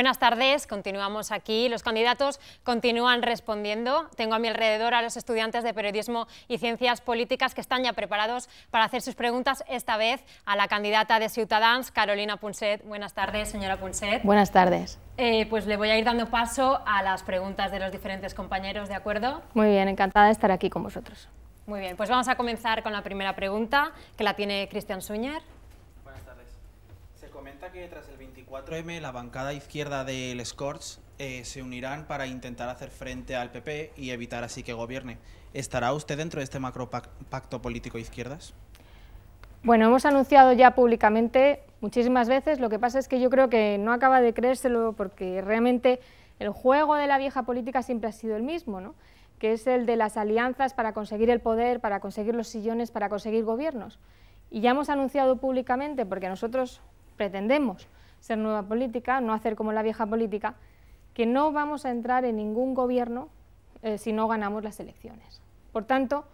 Buenas tardes, continuamos aquí. Los candidatos continúan respondiendo. Tengo a mi alrededor a los estudiantes de Periodismo y Ciencias Políticas que están ya preparados para hacer sus preguntas, esta vez a la candidata de Ciutadans, Carolina Punset. Buenas tardes, señora Punset. Buenas tardes. Eh, pues le voy a ir dando paso a las preguntas de los diferentes compañeros, ¿de acuerdo? Muy bien, encantada de estar aquí con vosotros. Muy bien, pues vamos a comenzar con la primera pregunta, que la tiene Cristian Suñer comenta que tras el 24M la bancada izquierda del Scorch eh, se unirán para intentar hacer frente al PP y evitar así que gobierne. ¿Estará usted dentro de este macro pacto político izquierdas? Bueno, hemos anunciado ya públicamente muchísimas veces, lo que pasa es que yo creo que no acaba de creérselo porque realmente el juego de la vieja política siempre ha sido el mismo, ¿no? que es el de las alianzas para conseguir el poder, para conseguir los sillones, para conseguir gobiernos. Y ya hemos anunciado públicamente, porque nosotros pretendemos ser nueva política, no hacer como la vieja política, que no vamos a entrar en ningún gobierno eh, si no ganamos las elecciones. Por tanto,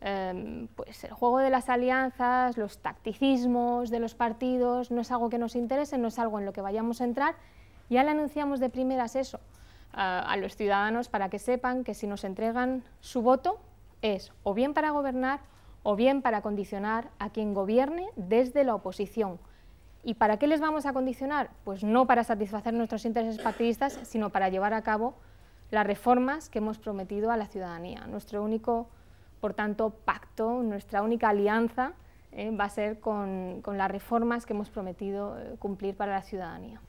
em, pues el juego de las alianzas, los tacticismos de los partidos, no es algo que nos interese, no es algo en lo que vayamos a entrar. Ya le anunciamos de primeras eso a los ciudadanos para que sepan que si nos entregan su voto es o bien para gobernar o bien para condicionar a quien gobierne desde la oposición. ¿Y para qué les vamos a condicionar? Pues no para satisfacer nuestros intereses partidistas, sino para llevar a cabo las reformas que hemos prometido a la ciudadanía. Nuestro único, por tanto, pacto, nuestra única alianza eh, va a ser con, las reformas que hemos prometido eh, cumplir para la ciudadanía.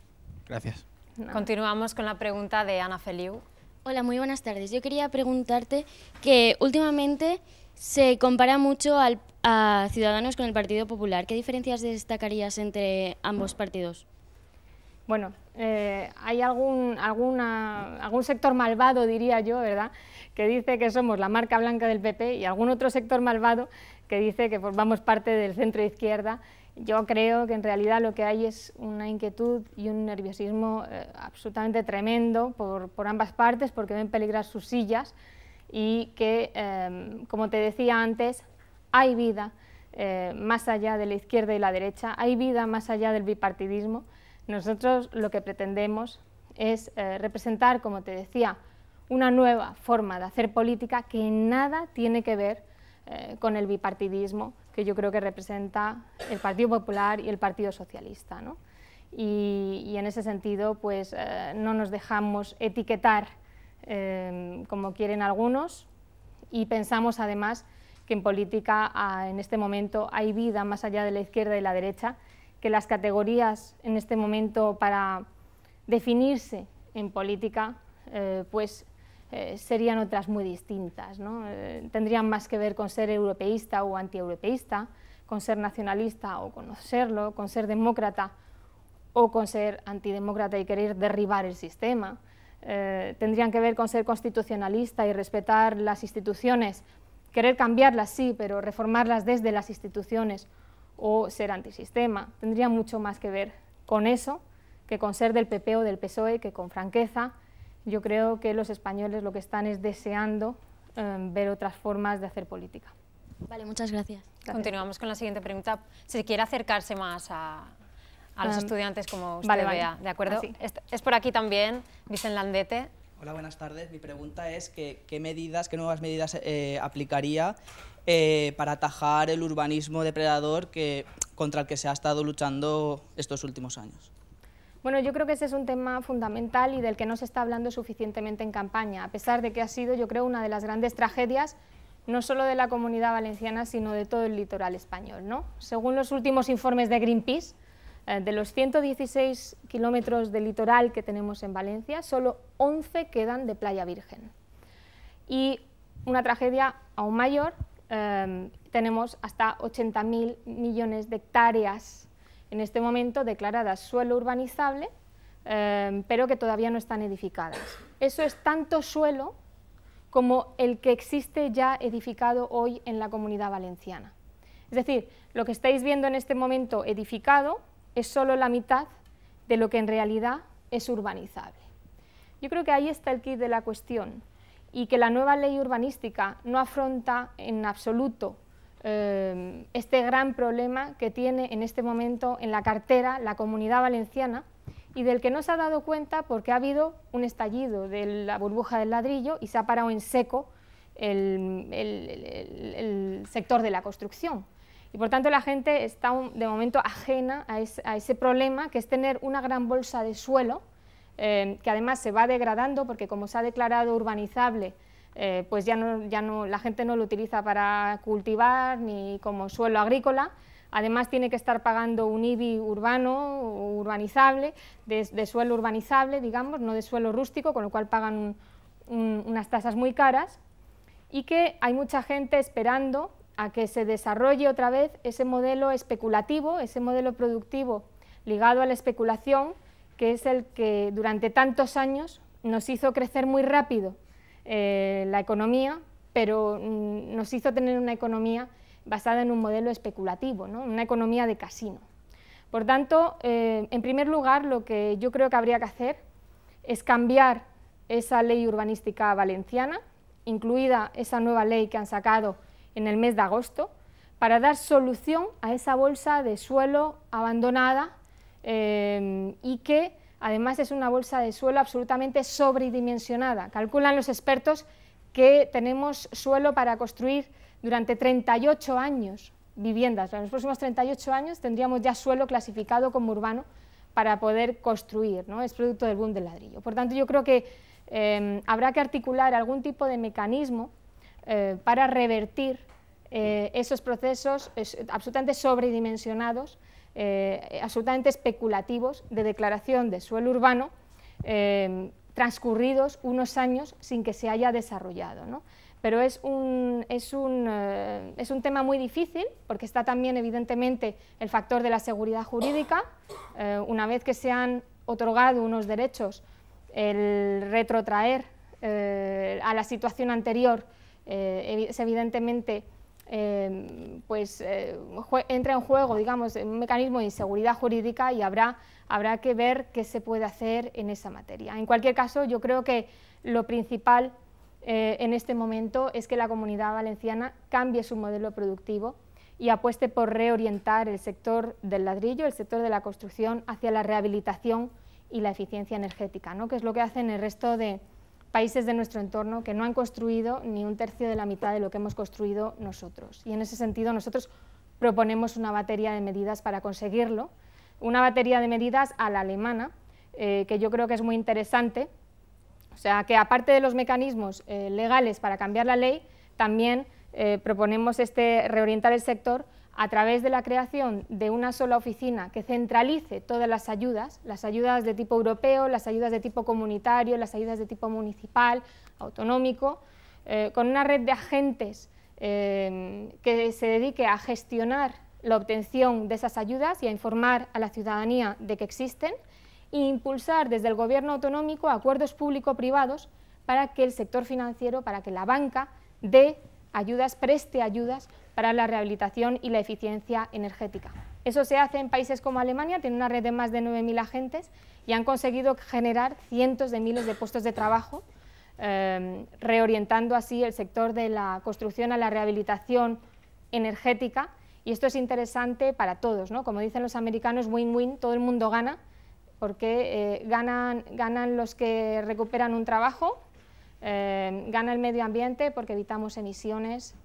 Gracias. Continuamos con la pregunta de Ana Feliu. Hola, muy buenas tardes. Yo quería preguntarte que últimamente se compara mucho al a Ciudadanos con el Partido Popular. ¿Qué diferencias destacarías entre ambos partidos? Bueno, eh, hay algún, alguna, algún sector malvado, diría yo, ¿verdad?, que dice que somos la marca blanca del PP y algún otro sector malvado que dice que formamos parte del centro izquierda. Yo creo que en realidad lo que hay es una inquietud y un nerviosismo eh, absolutamente tremendo por, ambas partes porque ven peligrar sus sillas y que, eh, como te decía antes, hay vida eh, más allá de la izquierda y la derecha, hay vida más allá del bipartidismo. Nosotros lo que pretendemos es eh, representar, como te decía, una nueva forma de hacer política que nada tiene que ver eh, con el bipartidismo que yo creo que representa el Partido Popular y el Partido Socialista. Y, en ese sentido pues, no nos dejamos etiquetar como quieren algunos y pensamos además que en política ah, en este momento hay vida más allá de la izquierda y la derecha, que las categorías en este momento para definirse en política eh, pues eh, serían otras muy distintas. Eh, tendrían más que ver con ser europeísta o antieuropeísta, con ser nacionalista o conocerlo, con ser demócrata o con ser antidemócrata y querer derribar el sistema. tendrían que ver con ser constitucionalista y respetar las instituciones Querer cambiarlas, sí, pero reformarlas desde las instituciones o ser antisistema tendría mucho más que ver con eso que con ser del PP o del PSOE, que con franqueza yo creo que los españoles lo que están es deseando em, ver otras formas de hacer política. Vale, muchas gracias. Continuamos con la siguiente pregunta. Si quiere acercarse más a, los em, estudiantes como usted vale, vea, ¿de acuerdo? Ah, es, por aquí también, Vicenlandete. Landete. Hola, buenas tardes. Mi pregunta es qué medidas, qué nuevas medidas eh, aplicaría eh, para atajar el urbanismo depredador que, contra el que se ha estado luchando estos últimos años. Bueno, yo creo que ese es un tema fundamental y del que no se está hablando suficientemente en campaña, a pesar de que ha sido, yo creo, una de las grandes tragedias no solo de la comunidad valenciana, sino de todo el litoral español. ¿no? Según los últimos informes de Greenpeace, eh, de los 116 kilómetros de litoral que tenemos en Valencia, solo 11 quedan de playa virgen. Y una tragedia aún mayor, em, tenemos hasta 80.000 millones de hectáreas en este momento declaradas suelo urbanizable, em, pero que todavía no están edificadas. Eso es tanto suelo como el que existe ya edificado hoy en la comunidad valenciana. Es decir, lo que estáis viendo en este momento edificado es solo la mitad de lo que en realidad es urbanizable. Yo creo que ahí está el kit de la cuestión y que la nueva ley urbanística no afronta en absoluto eh, este gran problema que tiene en este momento en la cartera la comunidad valenciana y del que no se ha dado cuenta porque ha habido un estallido de la burbuja del ladrillo y se ha parado en seco el sector de la construcción. Y por tanto la gente está de momento ajena a, ese problema que es tener una gran bolsa de suelo, eh, que además se va degradando porque como se ha declarado urbanizable, eh, pues ya, no, ya no, la gente no lo utiliza para cultivar ni como suelo agrícola, además tiene que estar pagando un IBI urbano, urbanizable, de, suelo urbanizable, digamos, no de suelo rústico, con lo cual pagan unas tasas muy caras, y que hay mucha gente esperando a que se desarrolle otra vez ese modelo especulativo, ese modelo productivo ligado a la especulación, que es el que durante tantos años nos hizo crecer muy rápido eh, la economía, pero mm, nos hizo tener una economía basada en un modelo especulativo, ¿no? una economía de casino. Por tanto, eh, en primer lugar, lo que yo creo que habría que hacer es cambiar esa ley urbanística valenciana, incluida esa nueva ley que han sacado en el mes de agosto para dar solución a esa bolsa de suelo abandonada eh, y que además es una bolsa de suelo absolutamente sobredimensionada. Calculan los expertos que tenemos suelo para construir durante 38 años viviendas. En los próximos 38 años tendríamos ya suelo clasificado como urbano para poder construir, ¿no? es producto del boom del ladrillo. Por tanto, yo creo que eh, habrá que articular algún tipo de mecanismo eh, para revertir eh, esos procesos absolutamente sobredimensionados, eh, absolutamente especulativos de declaración de suelo urbano, transcurridos unos años sin que se haya desarrollado. Pero es un, es un, tema muy difícil porque está también evidentemente el factor de la seguridad jurídica. una vez que se han otorgado unos derechos, el retrotraer a la situación anterior eh, es evidentemente em, pues eh, entra en juego, digamos, un mecanismo de inseguridad jurídica y habrá, habrá que ver qué se puede hacer en esa materia. En cualquier caso, yo creo que lo principal eh, en este momento es que la comunidad valenciana cambie su modelo productivo y apueste por reorientar el sector del ladrillo, el sector de la construcción, hacia la rehabilitación y la eficiencia energética, ¿no? que es lo que hacen el resto de, países de nuestro entorno que no han construido ni un tercio de la mitad de lo que hemos construido nosotros. Y en ese sentido nosotros proponemos una batería de medidas para conseguirlo, una batería de medidas a la alemana, eh, que yo creo que es muy interesante, o sea que aparte de los mecanismos eh, legales para cambiar la ley, también eh, proponemos este, reorientar el sector a través de la creación de una sola oficina que centralice todas las ayudas, las ayudas de tipo europeo, las ayudas de tipo comunitario, las ayudas de tipo municipal, autonómico, eh, con una red de agentes eh, que se dedique a gestionar la obtención de esas ayudas y a informar a la ciudadanía de que existen e impulsar desde el gobierno autonómico acuerdos público-privados para que el sector financiero, para que la banca dé ayudas, preste ayudas para la rehabilitación y la eficiencia energética. Eso se hace en países como Alemania, tiene una red de más de 9.000 agentes y han conseguido generar cientos de miles de puestos de trabajo, em, reorientando así el sector de la construcción a la rehabilitación energética. Y esto es interesante para todos, ¿no? Como dicen los americanos, win-win, todo el mundo gana, porque eh, ganan, ganan los que recuperan un trabajo, Em, gana el medio ambiente porque evitamos emisiones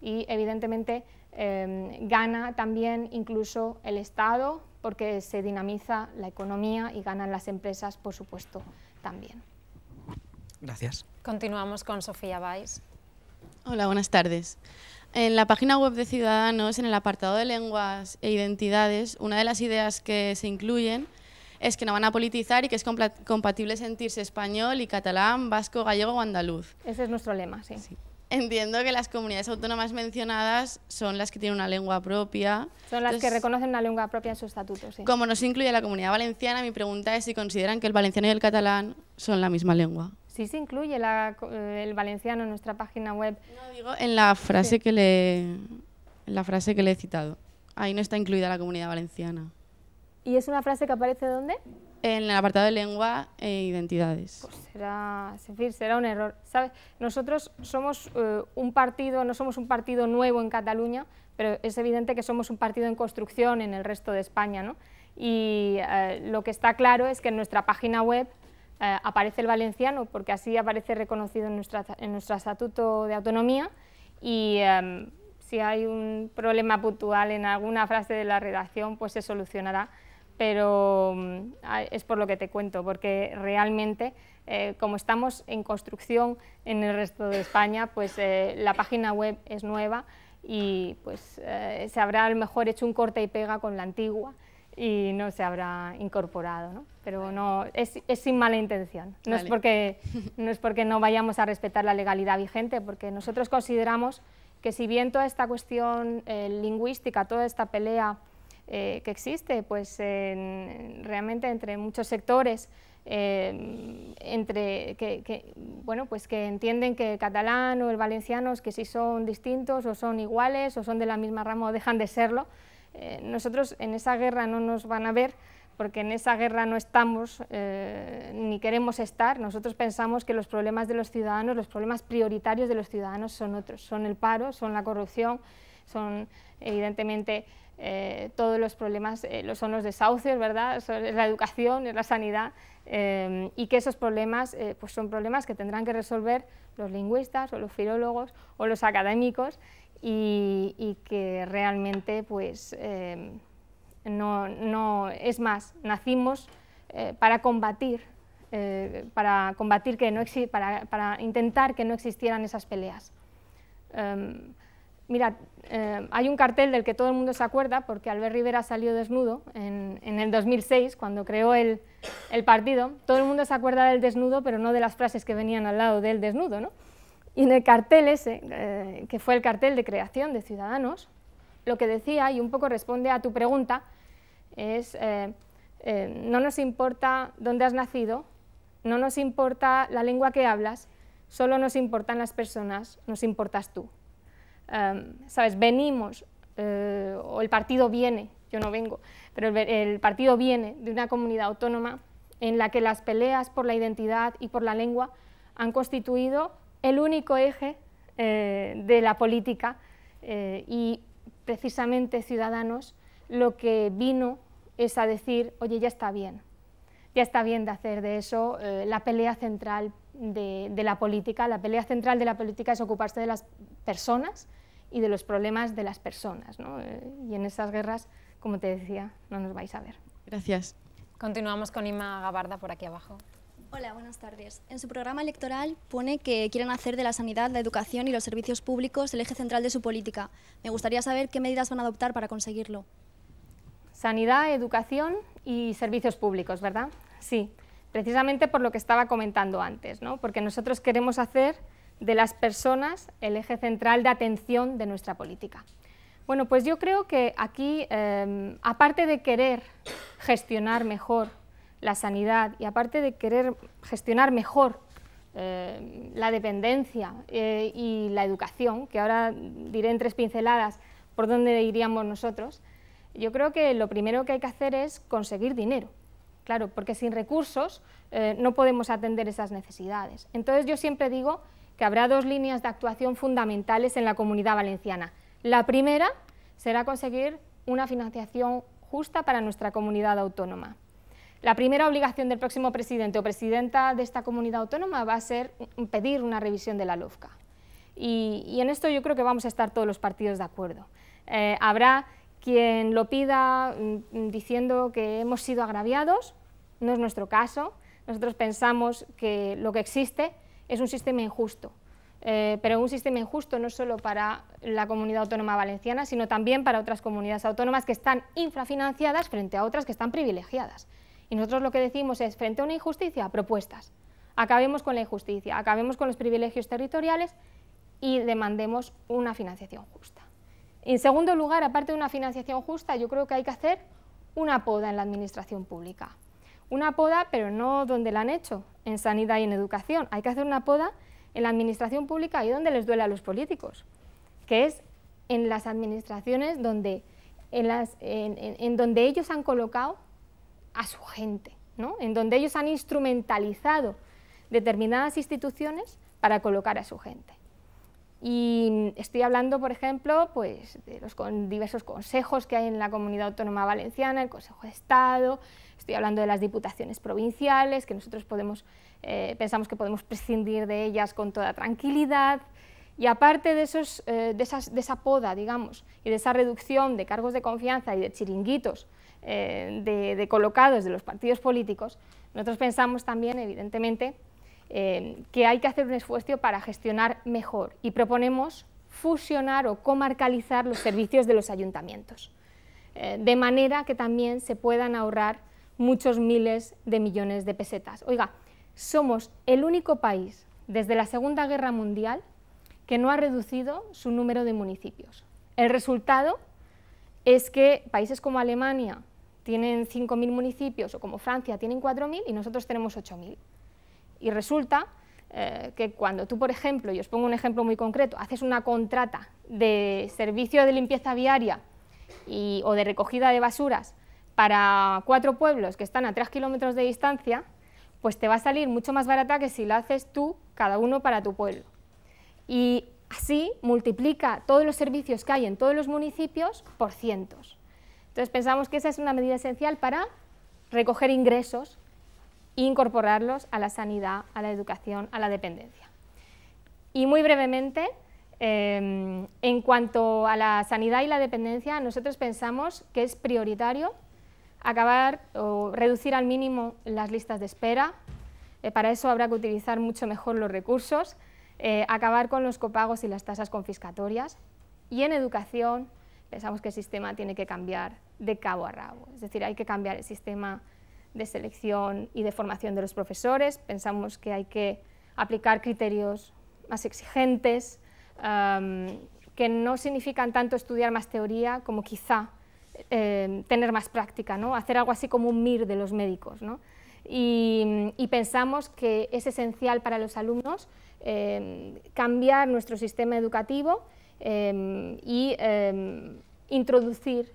y evidentemente em, gana también incluso el Estado porque se dinamiza la economía y ganan las empresas, por supuesto, también. Gracias. Continuamos con Sofía Valls. Hola, buenas tardes. En la página web de Ciudadanos, en el apartado de lenguas e identidades, una de las ideas que se incluyen es que no van a politizar y que es compatible sentirse español y catalán, vasco, gallego o andaluz. Ese es nuestro lema, sí. Entiendo que las comunidades autónomas mencionadas son las que tienen una lengua propia. Son las que reconocen una lengua propia en su estatuto, sí. Como no se incluye la comunidad valenciana, mi pregunta es si consideran que el valenciano y el catalán son la misma lengua. Sí se incluye eh, el valenciano en nuestra página web. No, digo En la frase que le he citado. Ahí no está incluida la comunidad valenciana. ¿Y es una frase que aparece dónde? En el apartado de lengua e identidades. Pues será, será un error. ¿sabes? Nosotros somos eh, un partido, no somos un partido nuevo en Cataluña, pero es evidente que somos un partido en construcción en el resto de España. ¿no? Y eh, lo que está claro es que en nuestra página web eh, aparece el valenciano, porque así aparece reconocido en, en nuestro estatuto de autonomía. Y em, si hay un problema puntual en alguna frase de la redacción, pues se solucionará pero mm, es por lo que te cuento, porque realmente eh, como estamos en construcción en el resto de España, pues eh, la página web es nueva y pues eh, se habrá a lo mejor hecho un corte y pega con la antigua y no se habrá incorporado, ¿no? Pero no, es, sin mala intención, no, es porque, no es porque no vayamos a respetar la legalidad vigente, porque nosotros consideramos que si bien toda esta cuestión lingüística, toda esta pelea eh, que existe pues, realmente entre muchos sectores. Eh, entre que, bueno pues que entienden que el catalán o el valenciano es que si son distintos o son iguales o son de la misma rama o dejan de serlo eh, nosotros en esa guerra no nos van a ver porque en esa guerra no estamos ni queremos estar. Nosotros pensamos que los problemas de los ciudadanos, los problemas prioritarios de los ciudadanos son otros, son el paro, son la corrupción, son evidentemente eh, todos los problemas eh, son los desahucios, ¿verdad? Es la educación, es la sanidad, eh, y que esos problemas pues son problemas que tendrán que resolver los lingüistas o los filólogos o los académicos y, que realmente pues no, es más, nacimos para combatir para combatir que no para, para intentar que no existieran esas peleas mira, eh, hay un cartel del que todo el mundo se acuerda porque Albert Rivera salió desnudo en, el 2006 cuando creó el, partido. Todo el mundo se acuerda del desnudo, pero no de las frases que venían al lado del desnudo. ¿no? Y en el cartel ese, eh, que fue el cartel de creación de Ciudadanos, lo que decía, y un poco responde a tu pregunta, es eh, no nos importa dónde has nacido, no nos importa la lengua que hablas, solo nos importan las personas, nos importas tú. ¿sabes? Venimos, eh, o el partido viene, yo no vengo, pero el, partido viene de una comunidad autónoma en la que las peleas por la identidad y por la lengua han constituido el único eje eh, de la política eh, y precisamente Ciudadanos lo que vino es a decir, oye, ya está bien, ya está bien de hacer de eso la pelea central de, de, la política. La pelea central de la política es ocuparse de las personas y de los problemas de las personas. ¿no? Eh, y en esas guerras, como te decía, no nos vais a ver. Gracias. Continuamos con Ima Gabarda por aquí abajo. Hola, buenas tardes. En su programa electoral pone que quieren hacer de la sanidad, la educación y los servicios públicos el eje central de su política. Me gustaría saber qué medidas van a adoptar para conseguirlo. Sanidad, educación y servicios públicos, ¿verdad? Sí, precisamente por lo que estaba comentando antes, ¿no? porque nosotros queremos hacer de las personas el eje central de atención de nuestra política. Bueno, pues yo creo que aquí, em, aparte de querer gestionar mejor la sanidad y aparte de querer gestionar mejor em, la dependencia eh, y la educación, que ahora diré en tres pinceladas por dónde iríamos nosotros, yo creo que lo primero que hay que hacer es conseguir dinero, claro, porque sin recursos eh, no podemos atender esas necesidades. Entonces yo siempre digo que habrá dos líneas de actuación fundamentales en la comunidad valenciana. La primera será conseguir una financiación justa para nuestra comunidad autónoma. La primera obligación del próximo presidente o presidenta de esta comunidad autónoma va a ser pedir una revisión de la LOFCA. Y, en esto yo creo que vamos a estar todos los partidos de acuerdo. Eh, habrá quien lo pida mm, diciendo que hemos sido agraviados, no es nuestro caso. Nosotros pensamos que lo que existe es un sistema injusto. Eh, pero un sistema injusto no solo para la comunidad autónoma valenciana, sino también para otras comunidades autónomas que están infrafinanciadas frente a otras que están privilegiadas. Y nosotros lo que decimos es, frente a una injusticia, propuestas. Acabemos con la injusticia, acabemos con los privilegios territoriales y demandemos una financiación justa. En segundo lugar, aparte de una financiación justa, yo creo que hay que hacer una poda en la administración pública una poda, pero no donde la han hecho, en sanidad y en educación. Hay que hacer una poda en la administración pública y donde les duele a los políticos, que es en las administraciones donde, en, donde ellos han colocado a su gente, ¿no? en donde ellos han instrumentalizado determinadas instituciones para colocar a su gente. Y estoy hablando, por ejemplo, pues, de los diversos consejos que hay en la comunidad autónoma valenciana, el Consejo de Estado, Estoy hablando de las diputaciones provinciales, que nosotros podemos, eh, pensamos que podemos prescindir de ellas con toda tranquilidad. Y aparte eh, de, esa poda, digamos, y de esa reducción de cargos de confianza y de chiringuitos eh, de, colocados de los partidos políticos, nosotros pensamos también, evidentemente, que hay que hacer un esfuerzo para gestionar mejor y proponemos fusionar o comarcalizar los servicios de los ayuntamientos, de manera que también se puedan ahorrar muchos miles de millones de pesetas. Oiga, somos el único país desde la Segunda Guerra Mundial que no ha reducido su número de municipios. El resultado es que países como Alemania tienen 5.000 municipios o como Francia tienen 4.000 y nosotros tenemos 8.000. Y resulta eh, que cuando tú, por ejemplo, y os pongo un ejemplo muy concreto, haces una contrata de servicio de limpieza viaria o de recogida de basuras para cuatro pueblos que están a tres kilómetros de distancia, pues te va a salir mucho más barata que si lo haces tú, cada uno para tu pueblo. Y así multiplica todos los servicios que hay en todos los municipios por cientos. Entonces pensamos que esa es una medida esencial para recoger ingresos e incorporarlos a la sanidad, a la educación, a la dependencia. Y muy brevemente, em, en cuanto a la sanidad y la dependencia, nosotros pensamos que es prioritario acabar o reducir al mínimo las listas de espera, eh, para eso habrá que utilizar mucho mejor los recursos, eh, acabar con los copagos y las tasas confiscatorias y en educación pensamos que el sistema tiene que cambiar de cabo a rabo, es decir, hay que cambiar el sistema de selección y de formación de los profesores, pensamos que hay que aplicar criterios más exigentes, que no significan tanto estudiar más teoría como quizá Em, tener más práctica, ¿no? hacer algo así como un MIR de los médicos. ¿no? Y, pensamos que es esencial para los alumnos em, cambiar nuestro sistema educativo eh, y introducir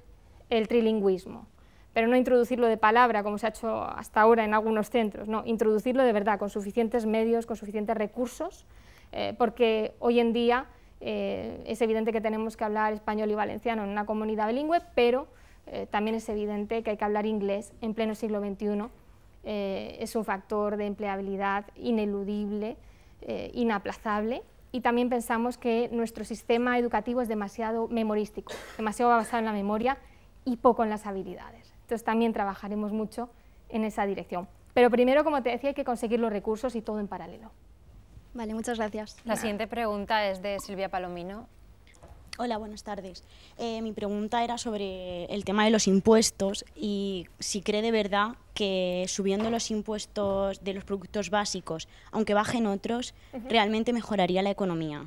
el trilingüismo pero no introducirlo de palabra, como se ha hecho hasta ahora en algunos centros, no, introducirlo de verdad, con suficientes medios, con suficientes recursos, eh, porque hoy en día eh, es evidente que tenemos que hablar español y valenciano en una comunidad bilingüe, pero eh, también es evidente que hay que hablar inglés en pleno siglo XXI. Eh, es un factor de empleabilidad ineludible, inaplazable, y también pensamos que nuestro sistema educativo es demasiado memorístico, demasiado basado en la memoria y poco en las habilidades. Entonces también trabajaremos mucho en esa dirección. Pero primero, como te decía, hay que conseguir los recursos y todo en paralelo. Vale, muchas gracias. La siguiente pregunta es de Silvia Palomino. Hola, buenas tardes. Eh, mi pregunta era sobre el tema de los impuestos y si cree de verdad que subiendo los impuestos de los productos básicos, aunque bajen otros, realmente mejoraría la economía.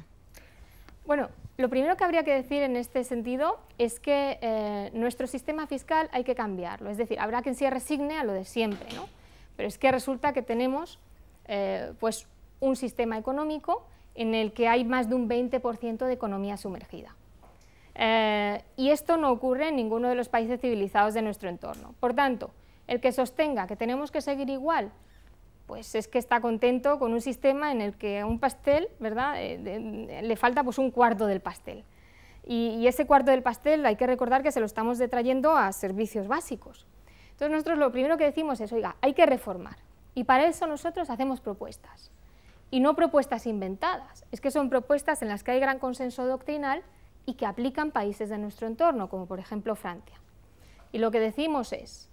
Bueno, lo primero que habría que decir en este sentido es que eh, nuestro sistema fiscal hay que cambiarlo. Es decir, habrá quien se resigne a lo de siempre, ¿no? Pero es que resulta que tenemos eh, pues un sistema económico en el que hay más de un 20% de economía sumergida. Eh, y esto no ocurre en ninguno de los países civilizados de nuestro entorno. Por tanto, el que sostenga que tenemos que seguir igual, pues es que está contento con un sistema en el que a un pastel, ¿verdad?, eh, le falta pues un cuarto del pastel. y ese cuarto del pastel hay que recordar que se lo estamos detrayendo a servicios básicos. Entonces nosotros lo primero que decimos es, oiga, hay que reformar. Y para eso nosotros hacemos propuestas y no propuestas inventadas. Es que son propuestas en las que hay gran consenso doctrinal y que aplican países de nuestro entorno, como por ejemplo Francia. Y lo que decimos es,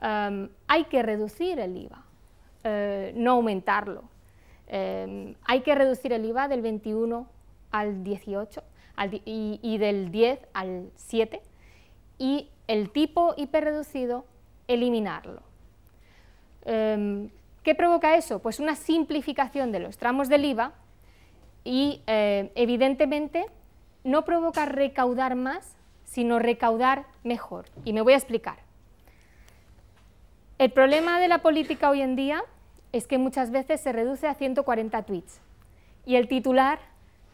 em, hay que reducir el IVA, eh, no aumentarlo. Em, hay que reducir el IVA del 21 al 18 y, del 10 al 7 y el tipo hiperreducido, eliminarlo. Em, ¿Qué provoca eso? Pues una simplificación de los tramos del IVA y eh, evidentemente no provoca recaudar más, sino recaudar mejor. Y me voy a explicar. El problema de la política hoy en día es que muchas veces se reduce a 140 tweets. Y el titular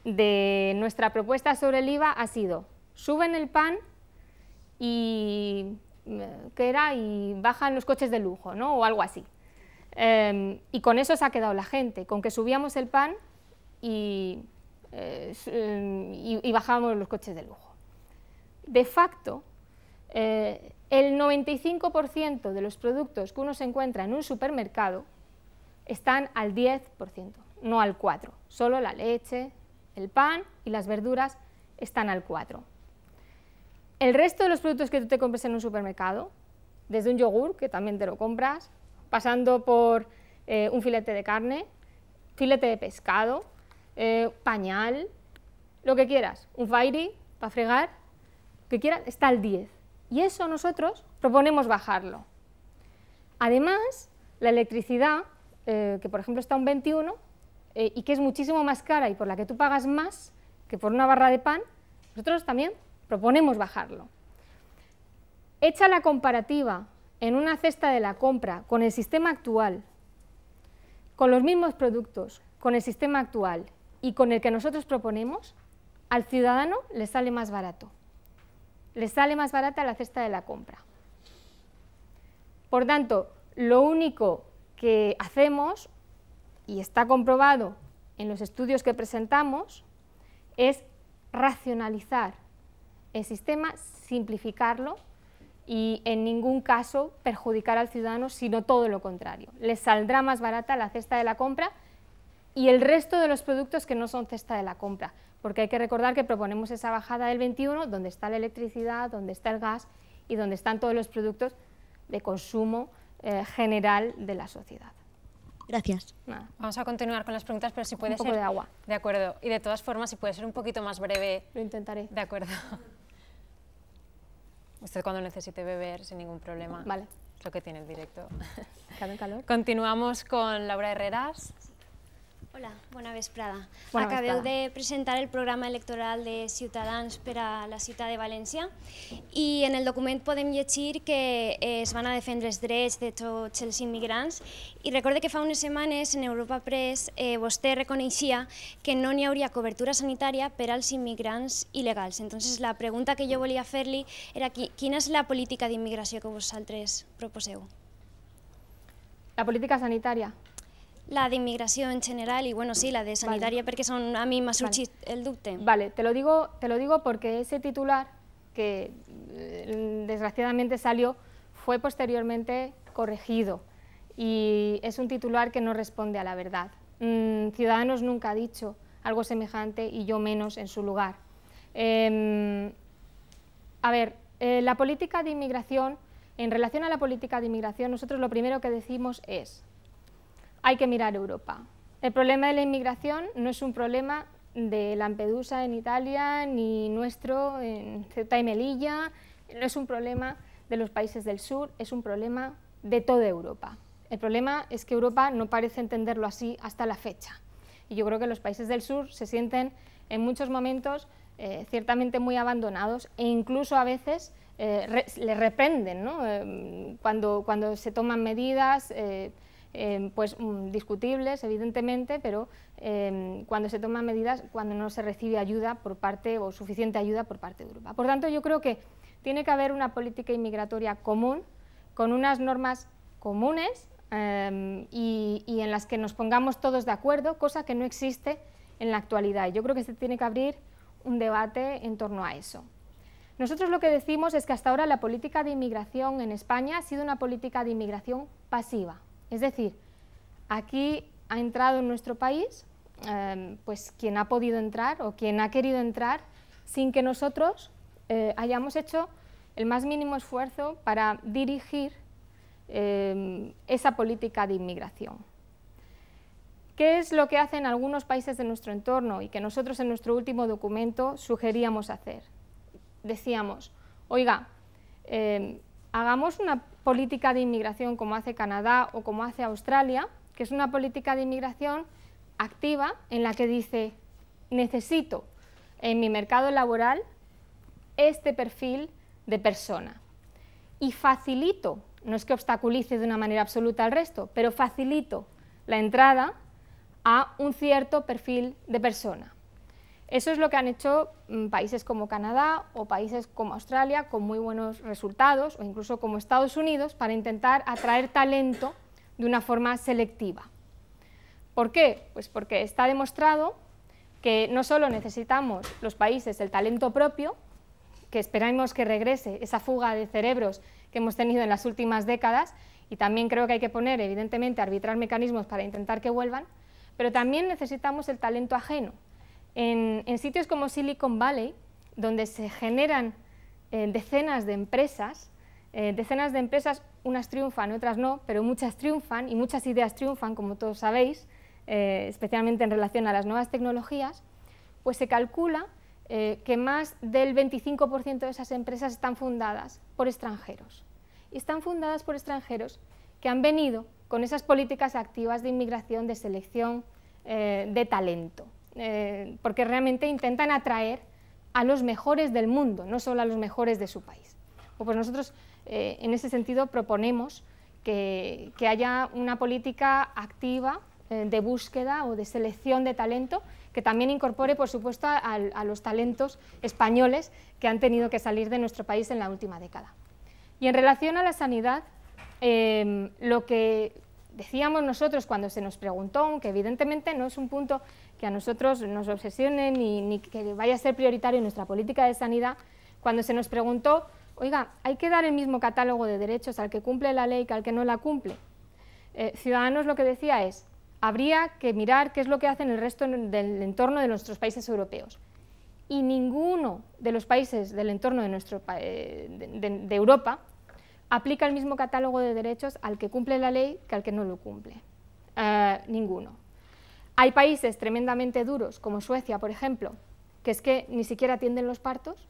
de nuestra propuesta sobre el IVA ha sido suben el pan y, eh, ¿qué era? y bajan los coches de lujo, ¿no? o algo así. Em, y con eso se ha quedado la gente, con que subíamos el pan y, eh, em, bajábamos los coches de lujo. De facto, eh, el 95% de los productos que uno se encuentra en un supermercado están al 10%, no al 4%. Solo la leche, el pan y las verduras están al 4%. El resto de los productos que tú te compres en un supermercado, desde un yogur, que también te lo compras, pasando por eh, un filete de carne, filete de pescado, eh, pañal, lo que quieras, un fairy para fregar, lo que quieras, está al 10. Y eso nosotros proponemos bajarlo. Además, la electricidad, eh, que por ejemplo está un 21, y que es muchísimo más cara y por la que tú pagas más que por una barra de pan, nosotros también proponemos bajarlo. Hecha la comparativa en una cesta de la compra con el sistema actual, con los mismos productos, con el sistema actual y con el que nosotros proponemos, al ciudadano le sale más barato. Le sale más barata la cesta de la compra. Por tanto, lo único que hacemos, y está comprobado en los estudios que presentamos, es racionalizar el sistema, simplificarlo y en ningún caso perjudicar al ciudadano, sino todo lo contrario. Les saldrá más barata la cesta de la compra y el resto de los productos que no son cesta de la compra, porque hay que recordar que proponemos esa bajada del 21, donde está la electricidad, donde está el gas y donde están todos los productos de consumo eh, general de la sociedad. Gracias. Vamos a continuar con las preguntas, pero si puede un poco de agua. De acuerdo. Y de todas formas, si puede ser un poquito más breve... Lo intentaré. De acuerdo. Usted cuando necesite beber sin ningún problema. Vale. lo que tiene el directo. calor? Continuamos con Laura Herreras. Hola, bona vesprada. Bona Acabeu vesprada. de presentar el programa electoral de Ciutadans per a la ciutat de València i en el document podem llegir que eh, es van a defendre els drets de tots els immigrants i recorde que fa unes setmanes en Europa Press eh, vostè reconeixia que no n'hi hauria cobertura sanitària per als immigrants il·legals. Entonces la pregunta que jo volia fer-li era quina és la política d'immigració que vosaltres proposeu? La política sanitària? La de inmigración en general y bueno, sí, la de sanitaria, porque son a mí más vale. el ducte. Vale, te lo, digo, te lo digo porque ese titular, que eh, desgraciadamente salió, fue posteriormente corregido y es un titular que no responde a la verdad. Mm, Ciudadanos nunca ha dicho algo semejante y yo menos en su lugar. Em, a ver, eh, la política de inmigración, en relación a la política de inmigración, nosotros lo primero que decimos es hay que mirar Europa. El problema de la inmigración no es un problema de Lampedusa en Italia, ni nuestro en Ceuta y Melilla, no es un problema de los países del sur, es un problema de toda Europa. El problema es que Europa no parece entenderlo así hasta la fecha. Y yo creo que los países del sur se sienten en muchos momentos eh, ciertamente muy abandonados e incluso a veces eh, les reprenden eh, cuando, cuando se toman medidas. Em, pues mm, discutibles, evidentemente, pero em, cuando se toman medidas, cuando no se recibe ayuda por parte o suficiente ayuda por parte de Europa. Por tanto, yo creo que tiene que haber una política inmigratoria común, con unas normas comunes em, y, y en las que nos pongamos todos de acuerdo, cosa que no existe en la actualidad. Yo creo que se tiene que abrir un debate en torno a eso. Nosotros lo que decimos es que hasta ahora la política de inmigración en España ha sido una política de inmigración pasiva. Es decir, aquí ha entrado en nuestro país em, pues quien ha podido entrar o quien ha querido entrar sin que nosotros eh, hayamos hecho el más mínimo esfuerzo para dirigir em, esa política de inmigración. ¿Qué es lo que hacen algunos países de nuestro entorno y que nosotros en nuestro último documento sugeríamos hacer? Decíamos, oiga, em, hagamos una política de inmigración como hace Canadá o como hace Australia, que es una política de inmigración activa en la que dice, necesito en mi mercado laboral este perfil de persona. Y facilito, no es que obstaculice de una manera absoluta al resto, pero facilito la entrada a un cierto perfil de persona. Eso es lo que han hecho mm, países como Canadá o países como Australia con muy buenos resultados o incluso como Estados Unidos para intentar atraer talento de una forma selectiva. ¿Por qué? Pues porque está demostrado que no solo necesitamos los países el talento propio, que esperamos que regrese esa fuga de cerebros que hemos tenido en las últimas décadas, y también creo que hay que poner, evidentemente, arbitrar mecanismos para intentar que vuelvan, pero también necesitamos el talento ajeno, en, sitios como Silicon Valley, donde se generan eh, decenas de empresas, eh, decenas de empresas, unas triunfan, otras no, pero muchas triunfan y muchas ideas triunfan, como todos sabéis, eh, especialmente en relación a las nuevas tecnologías, pues se calcula que más del 25% de esas empresas están fundadas por extranjeros. Y están fundadas por extranjeros que han venido con esas políticas activas de inmigración, de selección, de talento. Eh, porque realmente intentan atraer a los mejores del mundo, no solo a los mejores de su país. Pues, pues nosotros eh, en ese sentido proponemos que, haya una política activa eh, de búsqueda o de selección de talento que también incorpore, por supuesto, a, los talentos españoles que han tenido que salir de nuestro país en la última década. Y en relación a la sanidad, em, lo que decíamos nosotros cuando se nos preguntó, aunque evidentemente no es un punto que a nosotros nos obsesione ni, que vaya a ser prioritario en nuestra política de sanidad, cuando se nos preguntó, oiga, hay que dar el mismo catálogo de derechos al que cumple la ley que al que no la cumple. Eh, Ciudadanos lo que decía es, habría que mirar qué es lo que hacen el resto del entorno de nuestros países europeos. Y ninguno de los países del entorno de, nuestro, eh, de, Europa aplica el mismo catálogo de derechos al que cumple la ley que al que no lo cumple. Eh, ninguno. Hay países tremendamente duros, como Suecia, por ejemplo, que es que ni siquiera atienden los partos,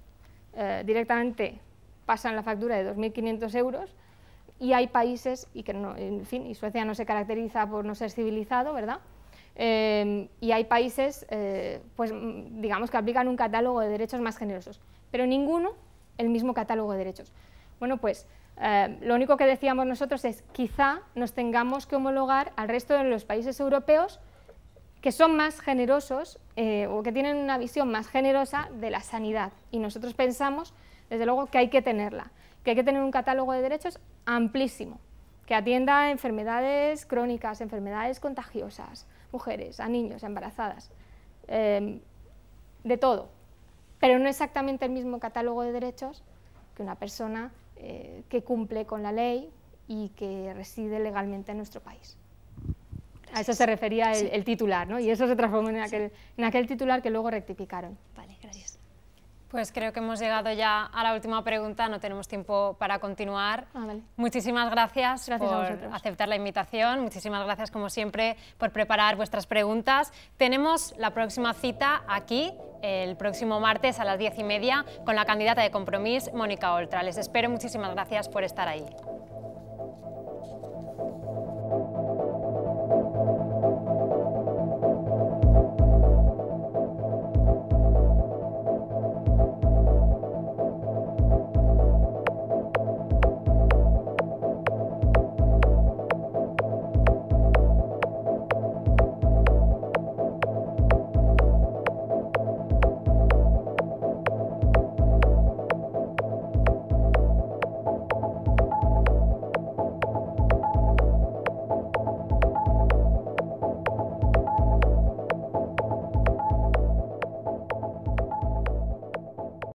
eh, directamente pasan la factura de 2.500 euros, y hay países, y que no, en fin, y Suecia no se caracteriza por no ser civilizado, ¿verdad? Em, y hay países, eh, pues mm, digamos que aplican un catálogo de derechos más generosos, pero ninguno el mismo catálogo de derechos. Bueno, pues eh, lo único que decíamos nosotros es quizá nos tengamos que homologar al resto de los países europeos que son más generosos eh, o que tienen una visión más generosa de la sanidad. Y nosotros pensamos, desde luego, que hay que tenerla, que hay que tener un catálogo de derechos amplísimo, que atienda a enfermedades crónicas, enfermedades contagiosas, mujeres, a niños, embarazadas, eh, de todo. Pero no exactamente el mismo catálogo de derechos que una persona eh, que cumple con la ley y que reside legalmente en nuestro país. A eso se refería el, titular, ¿no? Y eso se transformó en aquel, titular que luego rectificaron. Vale, gracias. Pues creo que hemos llegado ya a la última pregunta, no tenemos tiempo para continuar. Ah, muchísimas gracias, gracias por aceptar la invitación, muchísimas gracias como siempre por preparar vuestras preguntas. Tenemos la próxima cita aquí, el próximo martes a las diez y media, con la candidata de Compromís, Mónica Oltra. Les espero, muchísimas gracias por estar ahí.